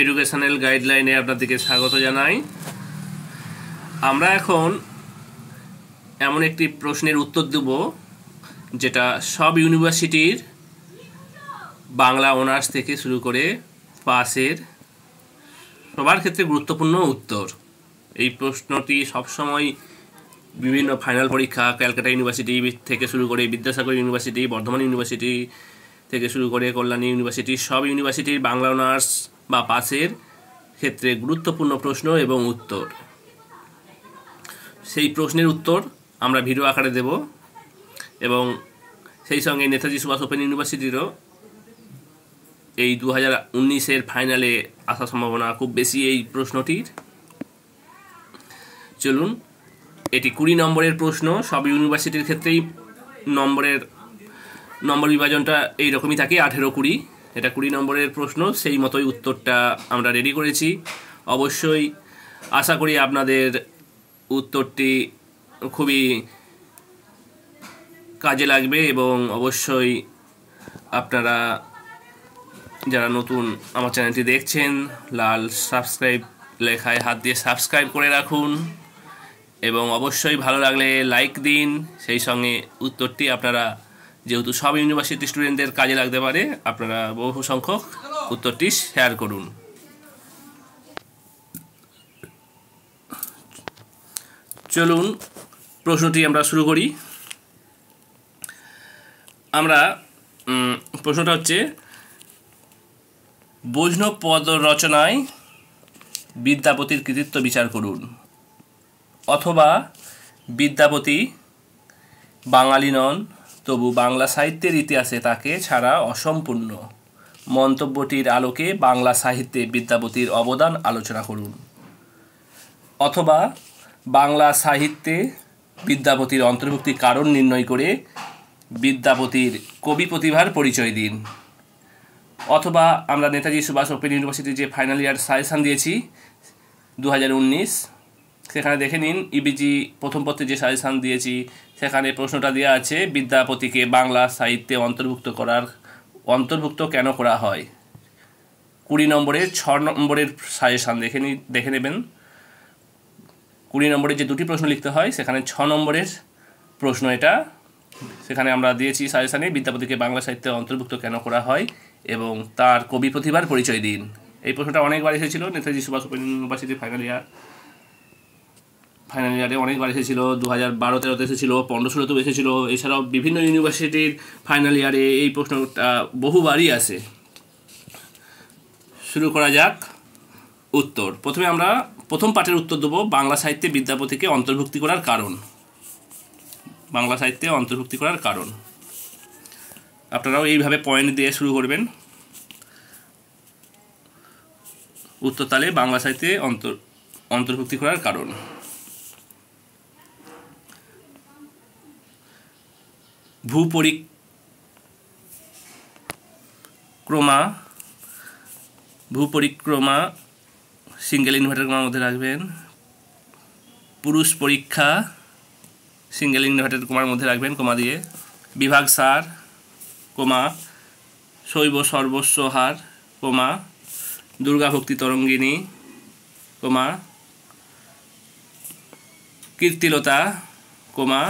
educational গাইডলাইনে আপনাদেরকে স্বাগত জানাই আমরা এখন এমন একটি প্রশ্নের উত্তর দেব যেটা সব ইউনিভার্সিটির বাংলা অনার্স থেকে শুরু করে পাসের সবার ক্ষেত্রে গুরুত্বপূর্ণ উত্তর এই প্রশ্নটি সবসময় বিভিন্ন ফাইনাল পরীক্ষা ক্যালকাটা ইউনিভার্সিটি থেকে শুরু করে বিদ্যাসাগর ইউনিভার্সিটি বর্ধমান ইউনিভার্সিটি থেকে শুরু করে কল্যাণী ইউনিভার্সিটি সব ইউনিভার্সিটির বাংলা অনার্স বা বাসের ক্ষেত্রে গুরুত্বপূর্ণ প্রশ্ন এবং উত্তর সেই প্রশ্নের উত্তর আমরা ভিডিও আকারে দেব এবং সেই সঙ্গে নেতাজি সুভাষ ওপেন ইউনিভার্সিটিরও এই দু হাজার উনিশের ফাইনালে আসার সম্ভাবনা খুব বেশি এই প্রশ্নটির চলুন এটি কুড়ি নম্বরের প্রশ্ন সব ইউনিভার্সিটির ক্ষেত্রেই নম্বরের নম্বর বিভাজনটা এইরকমই থাকে আঠেরো কুড়ি এটা কুড়ি নম্বরের প্রশ্ন সেই মতোই উত্তরটা আমরা রেডি করেছি অবশ্যই আশা করি আপনাদের উত্তরটি খুবই কাজে লাগবে এবং অবশ্যই আপনারা যারা নতুন আমার চ্যানেলটি দেখছেন লাল সাবস্ক্রাইব লেখায় হাত দিয়ে সাবস্ক্রাইব করে রাখুন এবং অবশ্যই ভালো লাগলে লাইক দিন সেই সঙ্গে উত্তরটি আপনারা যেহেতু সব ইউনিভার্সিটি স্টুডেন্টদের কাজে লাগতে পারে আপনারা বহু সংখ্যক উত্তরটি শেয়ার করুন চলুন প্রশ্নটি আমরা শুরু করি আমরা প্রশ্নটা হচ্ছে বৈষ্ণব পদ রচনায় বিদ্যাপতির কৃতিত্ব বিচার করুন অথবা বিদ্যাপতি বাঙালি নন তবু বাংলা সাহিত্যের ইতিহাসে তাকে ছাড়া অসম্পূর্ণ মন্তব্যটির আলোকে বাংলা সাহিত্যে বিদ্যাপতির অবদান আলোচনা করুন অথবা বাংলা সাহিত্যে বিদ্যাপতির অন্তর্ভুক্তির কারণ নির্ণয় করে বিদ্যাপতির কবি প্রতিভার পরিচয় দিন অথবা আমরা নেতাজি সুভাষ ওপেন ইউনিভার্সিটির যে ফাইনাল ইয়ার সাজেশান দিয়েছি দু হাজার উনিশ সেখানে দেখে নিন ইবিজি e প্রথম পত্রে যে সাজেশান দিয়েছি সেখানে প্রশ্নটা দেওয়া আছে বিদ্যাপতিকে বাংলা সাহিত্যে অন্তর্ভুক্ত করার অন্তর্ভুক্ত কেন করা হয় কুড়ি নম্বরে ছ নম্বরের সাজেশান দেখে নি দেখে নেবেন কুড়ি নম্বরে যে দুটি প্রশ্ন লিখতে হয় সেখানে ছ নম্বরের প্রশ্ন এটা সেখানে আমরা দিয়েছি সাজেশানে বিদ্যাপতিকে বাংলা সাহিত্যে অন্তর্ভুক্ত কেন করা হয় এবং তার কবি প্রতিভার পরিচয় দিন এই প্রশ্নটা অনেকবার এসেছিল Netaji Subhas university final year final ইয়ারে অনেকবার এসেছিলো দু হাজার বারো তেরোতে এসেছিলো পনেরো ষোলোতেও এসেছিলো এছাড়াও বিভিন্ন ইউনিভার্সিটির ফাইনাল ইয়ারে এই প্রশ্নটা বহুবারই আছে শুরু করা যাক উত্তর প্রথমে আমরা প্রথম পাঠের উত্তর দেবো বাংলা সাহিত্যে বিদ্যাপতিকে অন্তর্ভুক্তি করার কারণ বাংলা সাহিত্যে অন্তর্ভুক্তি করার কারণ আপনারাও এইভাবে পয়েন্ট দিয়ে শুরু করবেন উত্তর তালে বাংলা সাহিত্যে অন্তর অন্তর্ভুক্তি করার কারণ ভূপরিক্রমা ভূপরিক্রমা সিঙ্গেল ইনভার্টার কমার মধ্যে রাখবেন পুরুষ পরীক্ষা সিঙ্গেল ইনভার্টার কমার মধ্যে রাখবেন কমা দিয়ে বিভাগ সার কমা শৈব সর্বস্ব হার কমা দুর্গাভক্তি তরঙ্গিনী কমা কীর্তিলতা কমা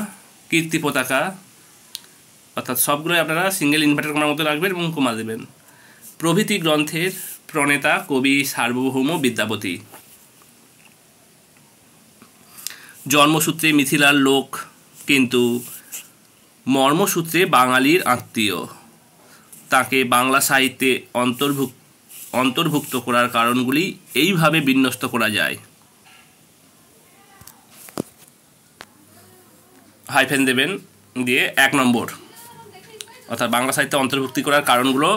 কীর্তি পতাকা অর্থাৎ সবগুলোই আপনারা সিঙ্গেল ইনভার্টার কমার মতো রাখবেন এবং কমা দেবেন প্রভৃতি গ্রন্থের প্রণেতা কবি সার্বভৌম বিদ্যাপতি জন্মসূত্রে মিথিলার লোক কিন্তু মর্মসূত্রে বাঙালির আত্মীয় তাকে বাংলা সাহিত্যে অন্তর্ভুক্ত অন্তর্ভুক্ত করার কারণগুলি এইভাবে বিন্যস্ত করা যায় হাইফেন দেবেন দিয়ে এক নম্বর অর্থাৎ বাংলা সাহিত্যে অন্তর্ভুক্তি করার কারণগুলো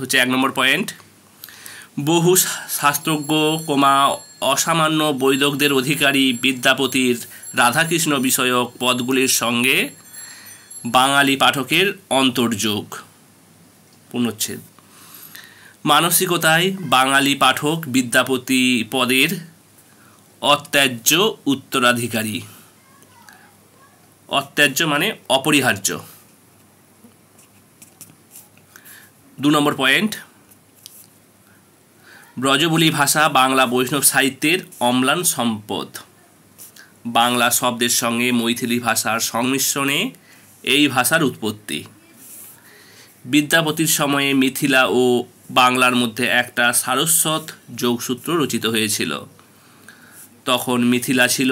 হচ্ছে এক নম্বর পয়েন্ট বহু শাস্ত্রজ্ঞ কোমা অসামান্য বৈদকদের অধিকারী বিদ্যাপতির রাধাকৃষ্ণ বিষয়ক পদগুলির সঙ্গে বাঙালি পাঠকের অন্তর্যোগ পুনচ্ছেদ মানসিকতায় বাঙালি পাঠক বিদ্যাপতি পদের অত্যাজ্য উত্তরাধিকারী অত্যাজ্য মানে অপরিহার্য দু নম্বর পয়েন্ট ব্রজবুলি ভাষা বাংলা বৈষ্ণব সাহিত্যের অম্লান সম্পদ বাংলা শব্দের সঙ্গে মৈথিলি ভাষার সংমিশ্রণে এই ভাষার উৎপত্তি বিদ্যাপতির সময়ে মিথিলা ও বাংলার মধ্যে একটা সারস্বত যোগসূত্র রচিত হয়েছিল তখন মিথিলা ছিল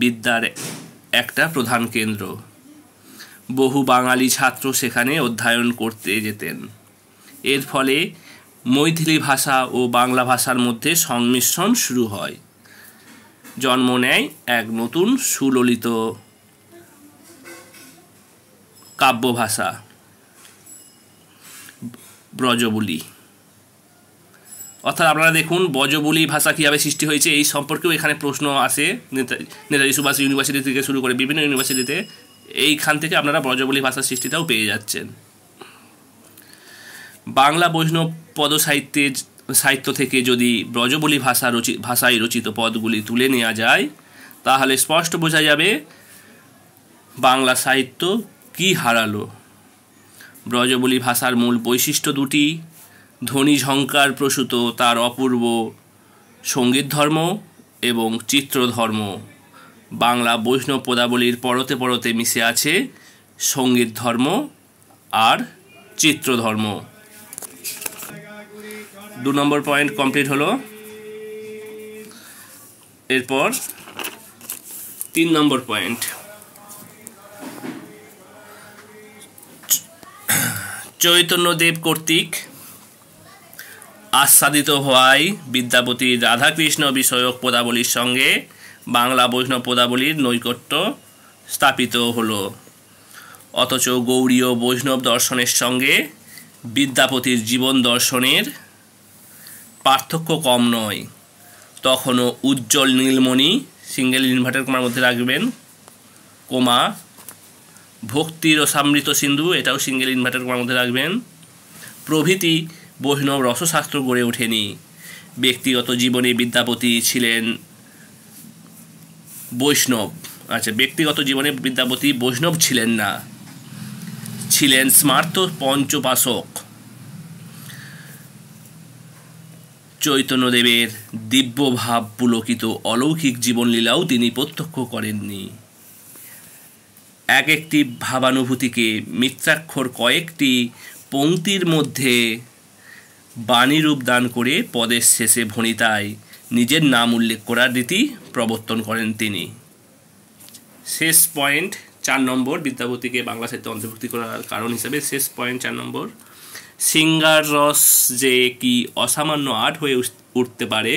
বিদ্যার একটা প্রধান কেন্দ্র বহু বাঙালি ছাত্র সেখানে অধ্যয়ন করতে যেতেন এর ফলে মৈথিলি ভাষা ও বাংলা ভাষার মধ্যে সংমিশ্রণ শুরু হয় জন্ম নেয় এক নতুন সুললিত কাব্যভাষা ব্রজবুলি অর্থাৎ আপনারা দেখুন বজবুলি ভাষা কীভাবে সৃষ্টি হয়েছে এই সম্পর্কেও এখানে প্রশ্ন আসে নেতাজি সুভাষ ইউনিভার্সিটি থেকে শুরু করে বিভিন্ন ইউনিভার্সিটিতে এইখান থেকে আপনারা ব্রজবুলি ভাষার সৃষ্টিটাও পেয়ে যাচ্ছেন বাংলা বৈষ্ণব পদ সাহিত্যের সাহিত্য থেকে যদি ব্রজবলী ভাষা রচিত ভাষায় রচিত পদগুলি তুলে নেওয়া যায় তাহলে স্পষ্ট বোঝা যাবে বাংলা সাহিত্য কি হারালো ব্রজবলী ভাষার মূল বৈশিষ্ট্য দুটি ধ্বনি ঝঙ্কার প্রসূত তার অপূর্ব সঙ্গীত ধর্ম এবং চিত্রধর্ম বাংলা বৈষ্ণব পদাবলীর পরতে পরতে মিশে আছে সঙ্গীত ধর্ম আর চিত্রধর্ম দু নম্বর পয়েন্ট কমপ্লিট হলো এরপর তিন নম্বর পয়েন্ট চৈতন্যদেব কর্তৃক আচ্ছাদিত হওয়ায় বিদ্যাপতি রাধাকৃষ্ণ বিষয়ক পদাবলীর সঙ্গে বাংলা বৈষ্ণব পদাবলীর নৈকট্য স্থাপিত হলো অথচ গৌরীয় বৈষ্ণব দর্শনের সঙ্গে বিদ্যাপতির জীবন দর্শনের পার্থক্য কম নয় তখনও উজ্জ্বল নীলমণি সিঙ্গেল ইনভার্টার কোমার মধ্যে রাখবেন কোমা ভক্তির ও সামৃত সিন্ধু এটাও সিঙ্গেল ইনভার্টার কোমার মধ্যে রাখবেন প্রভৃতি বৈষ্ণব রসশাস্ত্র গড়ে ওঠেনি ব্যক্তিগত জীবনে বিদ্যাপতি ছিলেন বৈষ্ণব আচ্ছা ব্যক্তিগত জীবনে বিদ্যাপতি বৈষ্ণব ছিলেন না ছিলেন স্মার্ত পঞ্চপাশক চৈতন্যদেবের দিব্যভাব পুলকিত অলৌকিক জীবনলীলাও তিনি প্রত্যক্ষ করেননি এক একটি ভাবানুভূতিকে মিত্রাক্ষর কয়েকটি পংক্তির মধ্যে বাণীরূপ দান করে পদের শেষে ভণিতায় নিজের নাম উল্লেখ করার রীতি প্রবর্তন করেন তিনি শেষ পয়েন্ট চার নম্বর বিদ্যাপতিকে বাংলা সাহিত্যে অন্তর্ভুক্তি করার কারণ হিসেবে শেষ পয়েন্ট চার নম্বর সিঙ্গার রস যে কি অসামান্য আর্ট হয়ে উঠতে পারে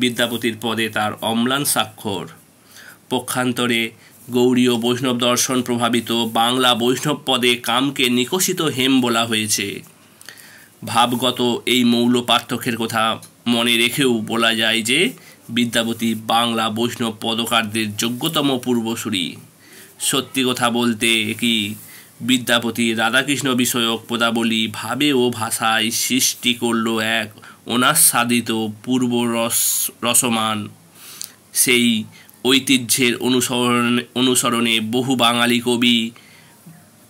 বিদ্যাপতির পদে তার অম্লান স্বাক্ষর পক্ষান্তরে গৌরীয় বৈষ্ণব দর্শন প্রভাবিত বাংলা বৈষ্ণব পদে কামকে নিকশিত হেম বলা হয়েছে ভাবগত এই মৌল পার্থক্যের কথা মনে রেখেও বলা যায় যে বিদ্যাপতি বাংলা বৈষ্ণব পদকারদের যোগ্যতম পূর্বসূরি সত্যি কথা বলতে কি বিদ্যাপতি রাধাকৃষ্ণ বিষয়ক পদাবলী ভাবে ও ভাষায় সৃষ্টি করল এক অনাস্বাদিত পূর্ব রস রসমান সেই ঐতিহ্যের অনুসরণ অনুসরণে বহু বাঙালি কবি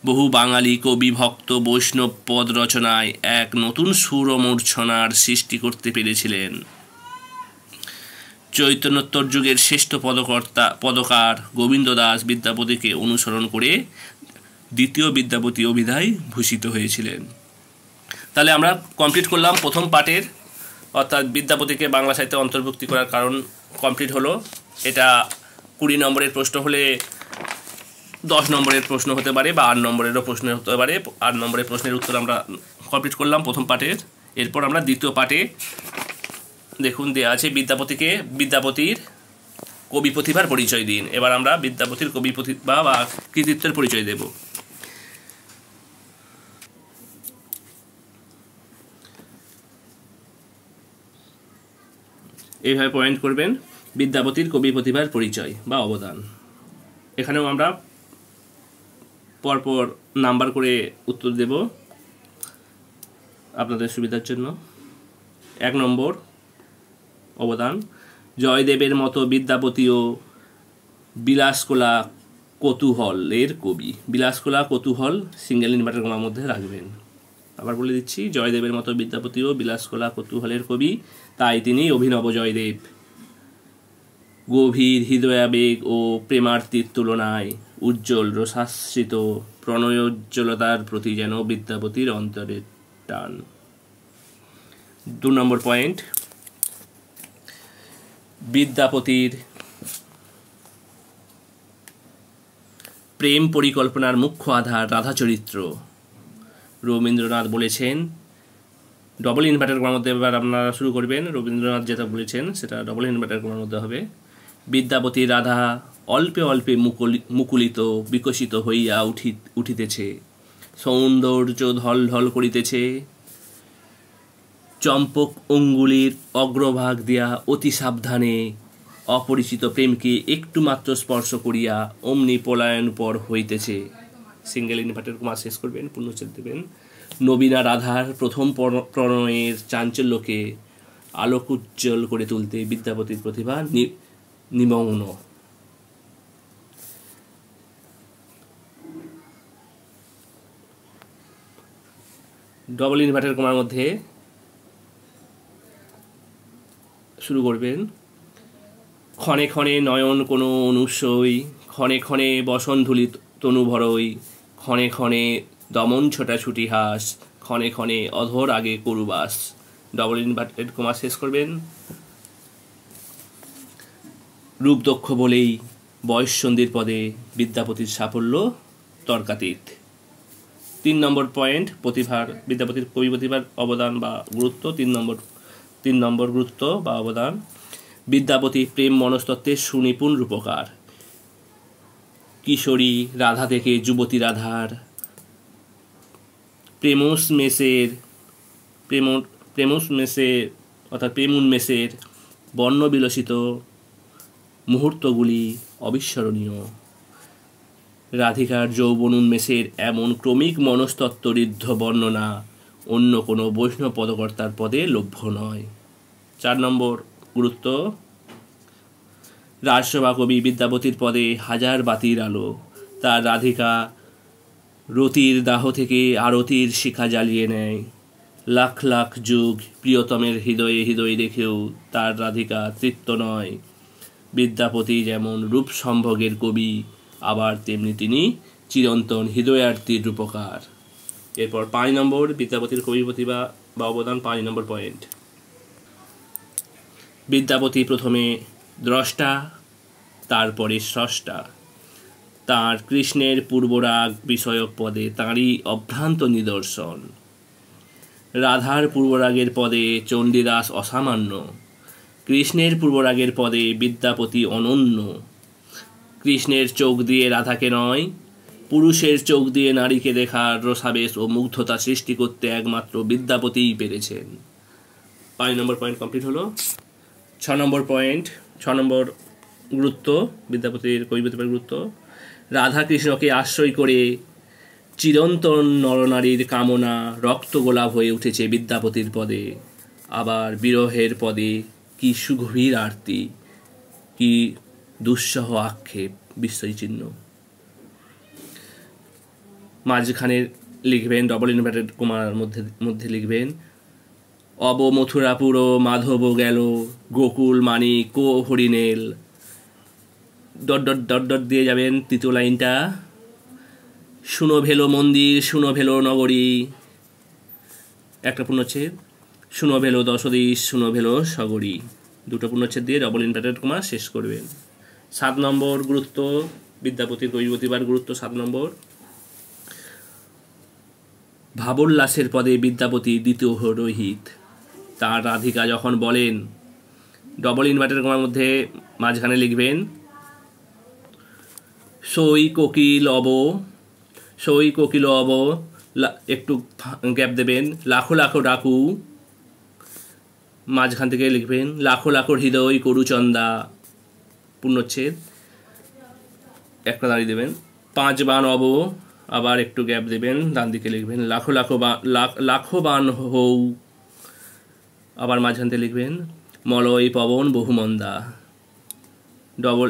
বহু বাঙালি কবি ভক্ত বৈষ্ণব পদ রচনায় এক নতুন সুরমূর্ছনার সৃষ্টি করতে পেরেছিলেন চৈতন্যোত্তর যুগের শ্রেষ্ঠ পদকর্তা পদকার গোবিন্দ দাস বিদ্যাপতিকে অনুসরণ করে দ্বিতীয় বিদ্যাপতি অভিধায় ভূষিত হয়েছিলেন তাহলে আমরা কমপ্লিট করলাম প্রথম পার্টের অর্থাৎ বিদ্যাপতিকে বাংলা সাহিত্যে অন্তর্ভুক্তি করার কারণ কমপ্লিট হলো এটা কুড়ি নম্বরের প্রশ্ন হলে দশ নম্বরের প্রশ্ন হতে পারে বা আট নম্বরেরও প্রশ্ন হতে পারে আট নম্বরের প্রশ্নের উত্তর আমরা কমপ্লিট করলাম প্রথম পার্টের এরপর আমরা দ্বিতীয় পার্টে দেখুন দেওয়া আছে বিদ্যাপতিকে বিদ্যাপতির কবি প্রতিভার পরিচয় দিন এবার আমরা বিদ্যাপতির কবি প্রতিভা বা কৃতিত্বের পরিচয় দেবো এইভাবে পয়েন্ট করবেন বিদ্যাপতির কবি প্রতিভার পরিচয় বা অবদান এখানেও আমরা পরপর নাম্বার করে উত্তর দেব আপনাদের সুবিধার জন্য এক নম্বর অবদান জয়দেবের মতো বিদ্যাপতিও বিলাসকোলা এর কবি বিলাসকোলা কতুহল সিঙ্গেল ইনভার্টার মধ্যে রাখবেন আবার বলে দিচ্ছি জয়দেবের মতো বিদ্যাপতিও বিলাসকোলা কৌতূহলের কবি তাই তিনি অভিনব জয়দেব গভীর হৃদয়াবেগ ও প্রেমার্তির তুলনায় উজ্জ্বল রসাশ্রিত প্রণয়োজ্জ্বলতার প্রতি যেন বিদ্যাপতির অন্তরের টান দু নম্বর পয়েন্ট বিদ্যাপতির প্রেম পরিকল্পনার মুখ্য আধার রাধা চরিত্র রবীন্দ্রনাথ বলেছেন ডবল ইনভার্টার করার মধ্যে এবার আপনারা শুরু করবেন রবীন্দ্রনাথ যেটা বলেছেন সেটা ডবল ইনভার্টার করার মধ্যে হবে বিদ্যাপতি রাধা অল্পে অল্পে মুকুলিত বিকশিত হইয়া উঠি উঠিতেছে সৌন্দর্য ঢল ঢল করিতেছে চম্পক অঙ্গুলির অগ্রভাগ দিয়া অতি সাবধানে অপরিচিত প্রেমকে একটুমাত্র স্পর্শ করিয়া অমনি পলায়ন পর হইতেছে সিঙ্গেল ইনভার্টার কুমার শেষ করবেন পূর্ণচ্ছেদ দেবেন নবীনা রাধার প্রথম প্রণয়ের চাঞ্চল্যকে আলোক উজ্জ্বল করে তুলতে বিদ্যাপতির প্রতিভা নিমগ্ন ডবল ইনভার্টার কুমার মধ্যে শুরু করবেন ক্ষণে ক্ষণে নয়ন কোনো অনুসই ক্ষণে ক্ষণে বসন ধুলিত ভরই ক্ষণে ক্ষণে দমন ছোটাছুটি হাস ক্ষণে ক্ষণে অধর আগে করুবাস ডবল ইনভার্টেড কমা শেষ করবেন রূপদক্ষ বলেই বয়স সন্ধির পদে বিদ্যাপতির সাফল্য তর্কাতীত তিন নম্বর পয়েন্ট প্রতিভার বিদ্যাপতির কবি প্রতিভার অবদান বা গুরুত্ব তিন নম্বর তিন নম্বর গুরুত্ব বা অবদান বিদ্যাপতি প্রেম মনস্তত্ত্বের সুনিপুণ রূপকার কিশোরী রাধা থেকে যুবতী রাধার প্রেমস মেসের প্রেম প্রেমস মেসের অর্থাৎ প্রেমুন মেসের বিলসিত মুহূর্তগুলি অবিস্মরণীয় রাধিকার যৌবন উন্মেষের এমন ক্রমিক ঋদ্ধ বর্ণনা অন্য কোনো বৈষ্ণব পদকর্তার পদে লভ্য নয় চার নম্বর গুরুত্ব রাজসভা কবি বিদ্যাপতির পদে হাজার বাতির আলো তার রাধিকা রতির দাহ থেকে আরতির শিখা জ্বালিয়ে নেয় লাখ লাখ যুগ প্রিয়তমের হৃদয়ে হৃদয়ে দেখেও তার রাধিকা তৃপ্ত নয় বিদ্যাপতি যেমন রূপ সম্ভোগের কবি আবার তেমনি তিনি চিরন্তন হৃদয়ার্থীর রূপকার এরপর পাঁচ নম্বর বিদ্যাপতির কবি প্রতিভা বা অবদান পাঁচ নম্বর পয়েন্ট বিদ্যাপতি প্রথমে দ্রষ্টা তারপরে স্রষ্টা তার কৃষ্ণের পূর্বরাগ বিষয়ক পদে তাঁরই অভ্রান্ত নিদর্শন রাধার পূর্বরাগের পদে চণ্ডীদাস অসামান্য কৃষ্ণের পূর্বরাগের পদে বিদ্যাপতি অনন্য কৃষ্ণের চোখ দিয়ে রাধাকে নয় পুরুষের চোখ দিয়ে নারীকে দেখার রসাবেশ ও মুগ্ধতা সৃষ্টি করতে একমাত্র বিদ্যাপতিই পেরেছেন পাঁচ নম্বর পয়েন্ট কমপ্লিট হলো ছ নম্বর পয়েন্ট ছ নম্বর গুরুত্ব বিদ্যাপতির কবিতাপের গুরুত্ব রাধা কৃষ্ণকে আশ্রয় করে চিরন্তন নরনারীর কামনা রক্ত গোলাপ হয়ে উঠেছে বিদ্যাপতির পদে আবার বিরহের পদে কি সুগভীর আরতি কি দুঃসহ আক্ষেপ বিস্ময় চিহ্ন মাঝখানে লিখবেন ডবল ইনভার্টেড কুমার মধ্যে মধ্যে লিখবেন অব মথুরাপুর মাধব গেল গোকুল মানিক কো হরিণেল ডট ডট ডট ডট দিয়ে যাবেন তৃতীয় লাইনটা শুনো ভেলো মন্দির শুনো ভেলো নগরী একটা পূর্ণচ্ছেদ শুনো ভেলো দশদীশ শুনো ভেলো সগরী দুটো পূর্ণচ্ছেদ দিয়ে ডবল ইন্টারনেট কমা শেষ করবেন সাত নম্বর গুরুত্ব বিদ্যাপতির কৈবতীবার গুরুত্ব সাত নম্বর ভাবোল্লাসের পদে বিদ্যাপতি দ্বিতীয় রোহিত তার রাধিকা যখন বলেন ডবল ইনভার্টার কমার মধ্যে মাঝখানে লিখবেন সই কোকিল অব সই কোকিল অব একটু গ্যাপ দেবেন লাখো লাখো ডাকু মাঝখান থেকে লিখবেন লাখো লাখো হৃদয় করুচন্দা পূর্ণচ্ছেদ একটা দাঁড়িয়ে দেবেন পাঁচ বান অব আবার একটু গ্যাপ দেবেন ডান দিকে লিখবেন লাখো লাখো বা লাখো বান হৌ আবার মাঝখানতে লিখবেন মলয় পবন বহুমন্দা ডবল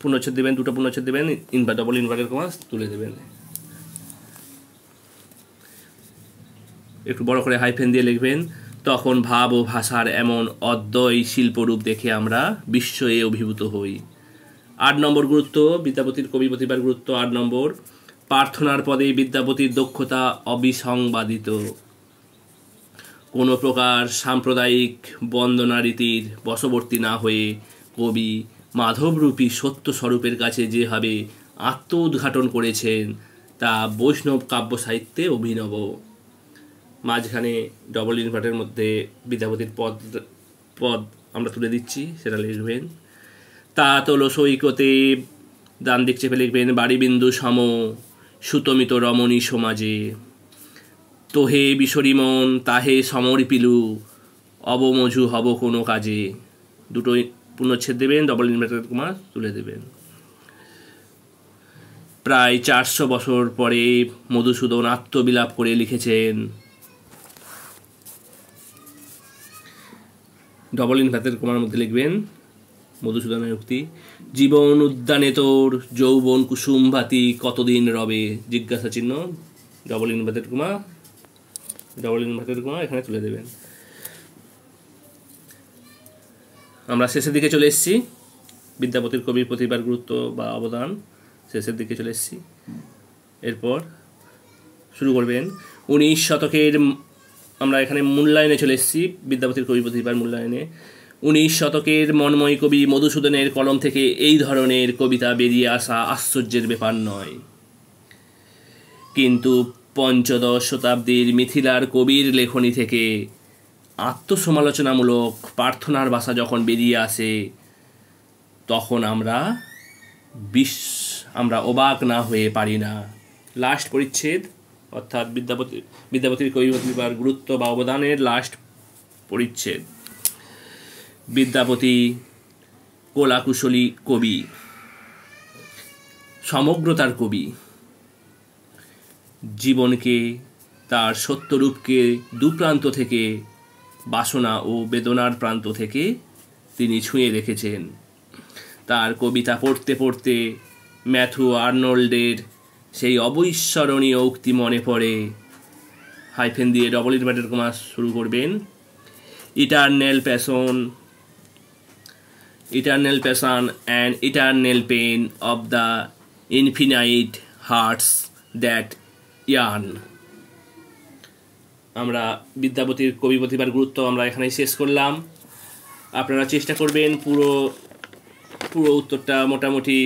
পূর্ণচ্ছেদ দেবেন দুটো পূর্ণচ্ছেদ দেবেন ইনভার ডবল ইনভার্টেড কমাস তুলে দেবেন একটু বড় করে হাইফেন দিয়ে লিখবেন তখন ভাব ও ভাষার এমন অদ্বয় শিল্পরূপ দেখে আমরা বিশ্বয়ে অভিভূত হই আট নম্বর গুরুত্ব বিদ্যাপতির কবি প্রতিভার গুরুত্ব আট নম্বর প্রার্থনার পদে বিদ্যাপতির দক্ষতা অবিসংবাদিত কোনো প্রকার সাম্প্রদায়িক বন্দনারীতির বশবর্তী না হয়ে কবি মাধবরূপী সত্য স্বরূপের কাছে যেভাবে আত্ম উদ্ঘাটন করেছেন তা বৈষ্ণব কাব্য সাহিত্যে অভিনব মাঝখানে ডবল ইনভার্টের মধ্যে বিদ্যাপতির পদ পদ আমরা তুলে দিচ্ছি সেটা লিখবেন তা তোল সৈকতে দান দিক চেপে লিখবেন বাড়িবিন্দু সম সুতমিত রমণী সমাজে তোহে বিশরী মন তাহে সমরপিলু অবমজু হব কোনো কাজে দুটো পুনচ্ছেদ দেবেন ডবল ইনভার্টেড কুমার তুলে দেবেন প্রায় চারশো বছর পরে মধুসূদন আত্মবিলাপ করে লিখেছেন ডবল ইনভার্টেড কুমার মধ্যে লিখবেন মধুসূদনের উক্তি জীবন উদ্যানে তোর যৌবন কুসুম ভাতি কতদিন রবে জিজ্ঞাসা চিহ্ন ডবল ইনভার্টেড কুমার ডবল ভাতের কোনো এখানে তুলে দেবেন আমরা শেষের দিকে চলে এসেছি বিদ্যাপতির কবির প্রতিভার গুরুত্ব বা অবদান শেষের দিকে চলে এসেছি এরপর শুরু করবেন উনিশ শতকের আমরা এখানে মূল্যায়নে চলে এসেছি বিদ্যাপতির কবি প্রতিভার মূল্যায়নে উনিশ শতকের মনময় কবি মধুসূদনের কলম থেকে এই ধরনের কবিতা বেরিয়ে আসা আশ্চর্যের ব্যাপার নয় কিন্তু পঞ্চদশ শতাব্দীর মিথিলার কবির লেখনী থেকে আত্মসমালোচনামূলক প্রার্থনার ভাষা যখন বেরিয়ে আসে তখন আমরা বিশ আমরা অবাক না হয়ে পারি না লাস্ট পরিচ্ছেদ অর্থাৎ বিদ্যাপতি বিদ্যাপতির কবিবার গুরুত্ব বা অবদানের লাস্ট পরিচ্ছেদ বিদ্যাপতি কোলাকুশলী কবি সমগ্রতার কবি জীবনকে তার সত্যরূপকে দু প্রান্ত থেকে বাসনা ও বেদনার প্রান্ত থেকে তিনি ছুঁয়ে রেখেছেন তার কবিতা পড়তে পড়তে ম্যাথু আর্নোল্ডের সেই অবিস্মরণীয় উক্তি মনে পড়ে হাইফেন দিয়ে ডবল ইনভার্টেড কমা শুরু করবেন eternal passion eternal passion and eternal pain of the infinite hearts that ইয়ান আমরা বিদ্যাপতির কবি প্রতিভার গুরুত্ব আমরা এখানেই শেষ করলাম আপনারা চেষ্টা করবেন পুরো পুরো উত্তরটা মোটামুটি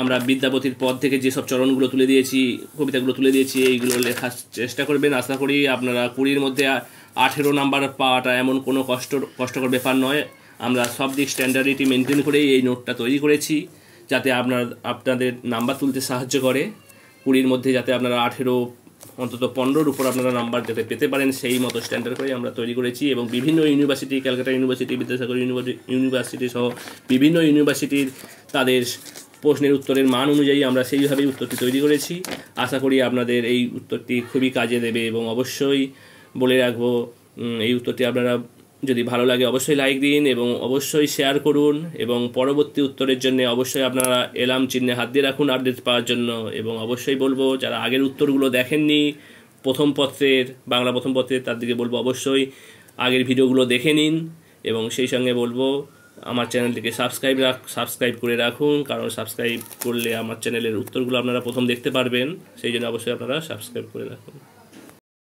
আমরা বিদ্যাপতির পদ থেকে যেসব চরণগুলো তুলে দিয়েছি কবিতাগুলো তুলে দিয়েছি এইগুলো লেখার চেষ্টা করবেন আশা করি আপনারা কুড়ির মধ্যে আঠেরো নাম্বার পাওয়াটা এমন কোনো কষ্ট কষ্টকর ব্যাপার নয় আমরা সব দিক স্ট্যান্ডার্ডিটি মেনটেন করেই এই নোটটা তৈরি করেছি যাতে আপনার আপনাদের নাম্বার তুলতে সাহায্য করে কুড়ির মধ্যে যাতে আপনারা আঠেরো অন্তত পনেরোর উপর আপনারা নাম্বার যাতে পেতে পারেন সেই মতো স্ট্যান্ডার্ড করে আমরা তৈরি করেছি এবং বিভিন্ন university Calcutta university Vidyasagar university সহ বিভিন্ন ইউনিভার্সিটির তাদের প্রশ্নের উত্তরের মান অনুযায়ী আমরা সেইভাবেই উত্তরটি তৈরি করেছি আশা করি আপনাদের এই উত্তরটি খুবই কাজে দেবে এবং অবশ্যই বলে রাখবো এই উত্তরটি আপনারা যদি ভালো লাগে অবশ্যই লাইক দিন এবং অবশ্যই শেয়ার করুন এবং পরবর্তী উত্তরের জন্য অবশ্যই আপনারা এলাম চিহ্নে হাত দিয়ে রাখুন আপডেট পাওয়ার জন্য এবং অবশ্যই বলবো যারা আগের উত্তরগুলো দেখেননি প্রথম পত্রের বাংলা প্রথম পত্রের তার দিকে বলবো অবশ্যই আগের ভিডিওগুলো দেখে নিন এবং সেই সঙ্গে বলবো আমার চ্যানেলটিকে সাবস্ক্রাইব রাখ সাবস্ক্রাইব করে রাখুন কারণ সাবস্ক্রাইব করলে আমার চ্যানেলের উত্তরগুলো আপনারা প্রথম দেখতে পারবেন সেই জন্য অবশ্যই আপনারা সাবস্ক্রাইব করে রাখুন